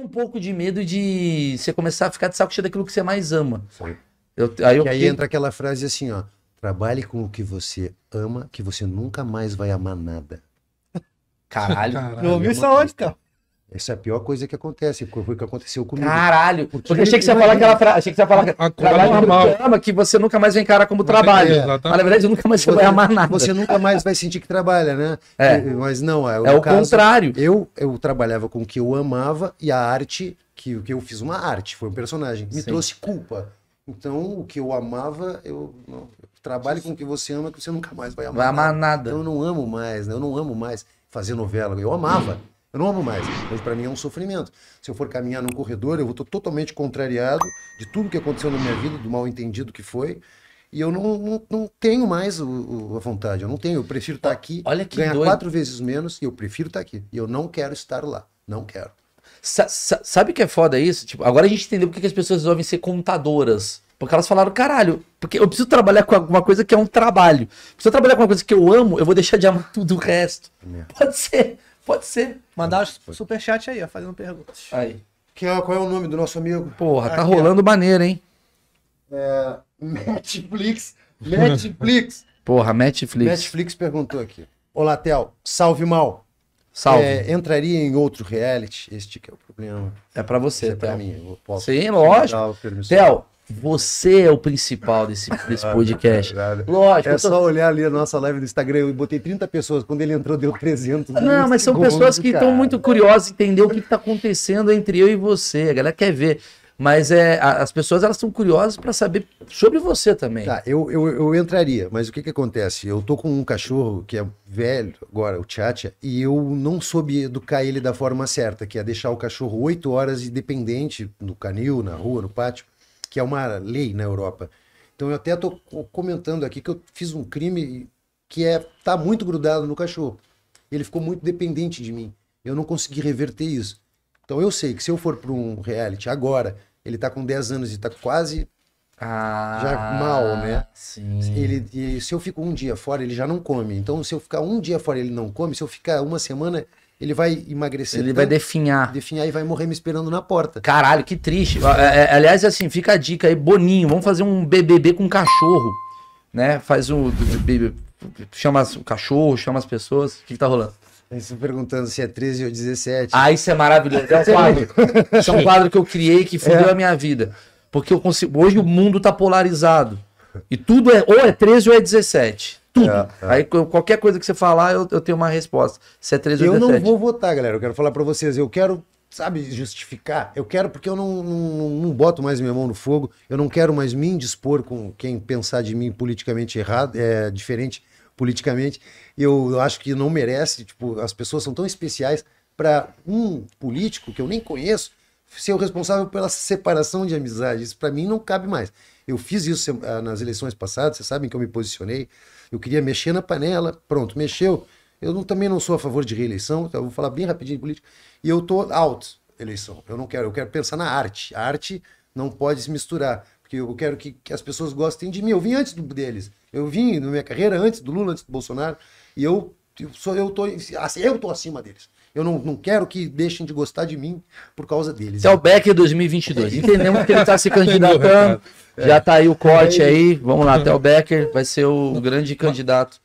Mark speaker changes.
Speaker 1: um pouco de medo de você começar a ficar de saco cheio daquilo que você mais ama.
Speaker 2: Eu, aí, eu... aí entra aquela frase assim, ó. Trabalhe com o que você ama, que você nunca mais vai amar nada. Caralho. Caralho não é isso aonde, cara? Essa é a pior coisa que acontece, foi o que aconteceu comigo. Caralho! Porque, porque achei que você ia falar aquela frase, achei que você ia falar que trabalho normal. que você nunca mais vai encarar como você trabalho. É, mas, na verdade, nunca mais você, vai amar nada. Você nunca mais vai sentir que trabalha, né? É. Mas não, é, é o caso, contrário. Eu, eu trabalhava com o que eu amava e a arte, que, que eu fiz uma arte, foi um personagem, me Sim. trouxe culpa. Então, o que eu amava, eu não, com o que você ama, que você nunca mais vai amar. Vai amar nada. nada. Então, eu não amo mais, né? Eu não amo mais fazer novela. Eu amava. Eu não amo mais. Hoje para mim é um sofrimento. Se eu for caminhar num corredor, eu vou estar totalmente contrariado de tudo que aconteceu na minha vida, do mal entendido que foi. E eu não, não, não tenho mais o, o, a vontade, eu não tenho. Eu prefiro estar tá aqui, Olha que ganhar doido. quatro vezes menos, e eu prefiro estar tá aqui. E eu não quero estar lá. Não quero. Sa
Speaker 1: -sa sabe que é foda isso? Tipo, agora a gente entendeu porque que as pessoas resolvem ser contadoras. Porque elas falaram, caralho, porque eu preciso trabalhar com alguma coisa que é um trabalho. Se eu trabalhar com uma coisa que eu amo, eu vou deixar de amar tudo o resto. É Pode ser. Pode ser. Mandar um superchat aí, ó, fazendo perguntas.
Speaker 2: Aí. Que, é, qual é o nome do nosso amigo? Porra, tá Aqui, rolando ó. maneiro, hein? É, Netflix. Netflix. Porra, Netflix. Netflix perguntou aqui. Olá, Tel. Salve, mal. Salve. É, entraria em outro reality? Este que é o problema.
Speaker 1: É para você, Tel. É pra mim. Eu posso Sim, lógico. Tel, você é o principal
Speaker 2: desse, desse
Speaker 1: podcast. É
Speaker 2: Lógico. É tô... só olhar ali a nossa live do Instagram. Eu botei 30 pessoas. Quando ele entrou, deu 300. Não, mas são pessoas que estão muito curiosas
Speaker 1: entender o que está acontecendo entre eu e você. A galera quer ver. Mas é, as pessoas elas estão curiosas para saber sobre
Speaker 2: você também. Tá, eu, eu, eu, entraria, mas o que, que acontece? Eu tô com um cachorro que é velho agora, o Tchatcha, e eu não soube educar ele da forma certa, que é deixar o cachorro oito horas independente no canil, na rua, no pátio que é uma lei na Europa. Então eu até estou comentando aqui que eu fiz um crime que é tá muito grudado no cachorro. Ele ficou muito dependente de mim. Eu não consegui reverter isso. Então eu sei que se eu for para um reality agora, ele está com 10 anos e está quase ah, já mal, né? Sim. Ele, se eu fico um dia fora, ele já não come. Então, se eu ficar um dia fora, ele não come. Se eu ficar uma semana, ele vai emagrecer. Ele tanto, vai definhar. Definhar e vai morrer me esperando na porta. Caralho, que triste. Ah, é, é, aliás, assim, fica a dica aí, Boninho, vamos fazer um BBB
Speaker 1: com cachorro, né? Faz um chama o cachorro, chama as pessoas. O que, que tá rolando? Eles estão perguntando se é 13 ou 17. Ah, isso é maravilhoso. É um quadro. isso é um quadro que eu criei que fudeu é. a minha vida. Porque eu consigo. Hoje o mundo tá polarizado. E tudo é ou é 13 ou é 17. Tudo. É, é. Aí qualquer coisa que você falar, eu,
Speaker 2: eu tenho uma resposta. Se é 3 Eu não vou votar, galera. Eu quero falar para vocês. Eu quero, sabe, justificar. Eu quero porque eu não, não, não, boto mais minha mão no fogo. Eu não quero mais me indispor com quem pensar de mim politicamente errado, é, diferente politicamente. Eu, eu acho que não merece. Tipo, as pessoas são tão especiais para um político que eu nem conheço ser o responsável pela separação de amizades. para mim não cabe mais. Eu fiz isso ah, nas eleições passadas, vocês sabem que eu me posicionei. Eu queria mexer na panela, pronto, mexeu. Eu não, também não sou a favor de reeleição, então eu vou falar bem rapidinho de política. E eu tô out eleição. Eu não quero, eu quero pensar na arte. A arte não pode se misturar, porque eu quero que, que as pessoas gostem de mim. Eu vim antes deles. Eu vim na minha carreira antes do Lula, antes do Bolsonaro, e eu sou, eu tô, eu tô acima deles. Eu não, não quero que deixem de gostar de mim por causa deles. É o Beck 2022. É. Entendemos que ele está se candidatando. Já está aí o corte é aí. Vamos lá, até o
Speaker 1: Becker vai ser o grande candidato.